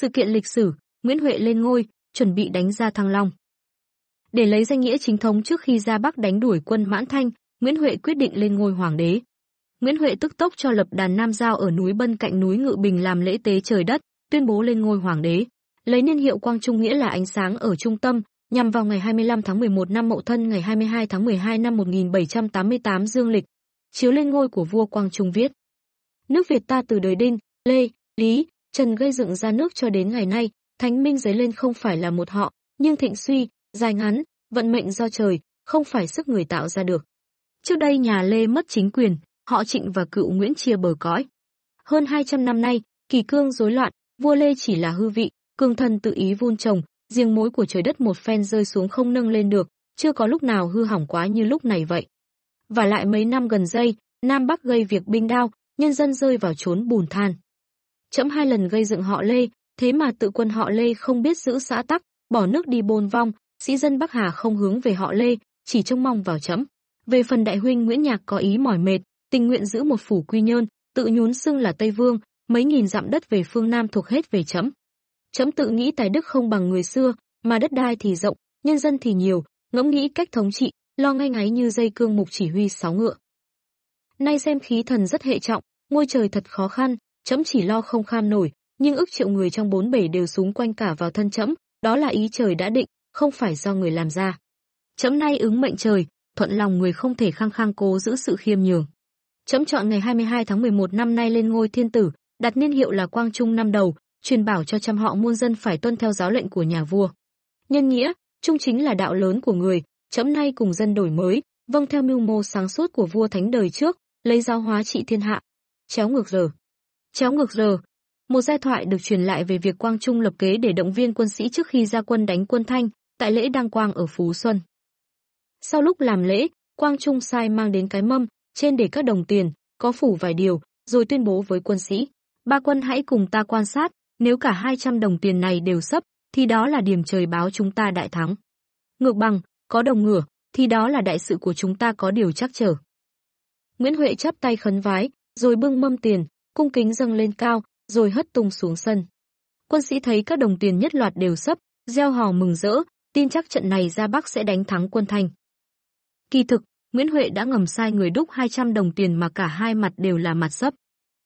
Sự kiện lịch sử, Nguyễn Huệ lên ngôi, chuẩn bị đánh ra Thăng Long. Để lấy danh nghĩa chính thống trước khi ra Bắc đánh đuổi quân Mãn Thanh, Nguyễn Huệ quyết định lên ngôi hoàng đế. Nguyễn Huệ tức tốc cho lập đàn Nam Giao ở núi Bân cạnh núi Ngự Bình làm lễ tế trời đất, tuyên bố lên ngôi hoàng đế, lấy niên hiệu Quang Trung nghĩa là ánh sáng ở trung tâm, nhằm vào ngày 25 tháng 11 năm Mậu Thân ngày 22 tháng 12 năm 1788 dương lịch, chiếu lên ngôi của vua Quang Trung viết. Nước Việt ta từ đời Đinh, Lê, Lý, Trần gây dựng ra nước cho đến ngày nay, Thánh Minh giấy lên không phải là một họ, nhưng thịnh suy, dài ngắn, vận mệnh do trời, không phải sức người tạo ra được. Trước đây nhà Lê mất chính quyền, họ Trịnh và cựu Nguyễn chia bờ cõi. Hơn 200 năm nay, kỳ cương rối loạn, vua Lê chỉ là hư vị, cương thần tự ý vun trồng, riêng mối của trời đất một phen rơi xuống không nâng lên được, chưa có lúc nào hư hỏng quá như lúc này vậy. Và lại mấy năm gần đây, Nam Bắc gây việc binh đao, nhân dân rơi vào trốn bùn than chấm hai lần gây dựng họ Lê, thế mà tự quân họ Lê không biết giữ xã tắc, bỏ nước đi bôn vong, sĩ dân Bắc Hà không hướng về họ Lê, chỉ trông mong vào chấm Về phần đại huynh Nguyễn Nhạc có ý mỏi mệt, tình nguyện giữ một phủ quy nhơn, tự nhún xương là Tây Vương, mấy nghìn dặm đất về phương Nam thuộc hết về chấm. Chấm tự nghĩ tài đức không bằng người xưa, mà đất đai thì rộng, nhân dân thì nhiều, ngẫm nghĩ cách thống trị, lo ngay ngáy như dây cương mục chỉ huy sáu ngựa. Nay xem khí thần rất hệ trọng, ngôi trời thật khó khăn, chấm chỉ lo không kham nổi, nhưng ức triệu người trong bốn bể đều súng quanh cả vào thân chấm, đó là ý trời đã định, không phải do người làm ra. Chấm nay ứng mệnh trời, thuận lòng người không thể khăng khăng cố giữ sự khiêm nhường. Chấm chọn ngày 22 tháng 11 năm nay lên ngôi thiên tử, đặt niên hiệu là Quang Trung năm đầu, truyền bảo cho trăm họ muôn dân phải tuân theo giáo lệnh của nhà vua. Nhân nghĩa, trung chính là đạo lớn của người, chấm nay cùng dân đổi mới, vâng theo mưu mô sáng suốt của vua thánh đời trước, lấy giáo hóa trị thiên hạ. Chéo ngược giờ. Chéo ngược giờ, một giai thoại được truyền lại về việc Quang Trung lập kế để động viên quân sĩ trước khi ra quân đánh quân Thanh tại lễ đăng quang ở Phú Xuân. Sau lúc làm lễ, Quang Trung sai mang đến cái mâm, trên để các đồng tiền, có phủ vài điều, rồi tuyên bố với quân sĩ. Ba quân hãy cùng ta quan sát, nếu cả 200 đồng tiền này đều sấp, thì đó là điểm trời báo chúng ta đại thắng. Ngược bằng, có đồng ngửa, thì đó là đại sự của chúng ta có điều chắc trở. Nguyễn Huệ chắp tay khấn vái, rồi bưng mâm tiền, cung kính dâng lên cao, rồi hất tung xuống sân. Quân sĩ thấy các đồng tiền nhất loạt đều sấp, gieo hò mừng rỡ, tin chắc trận này ra Bắc sẽ đánh thắng quân Thanh. Kỳ thực, Nguyễn Huệ đã ngầm sai người đúc 200 đồng tiền mà cả hai mặt đều là mặt sấp.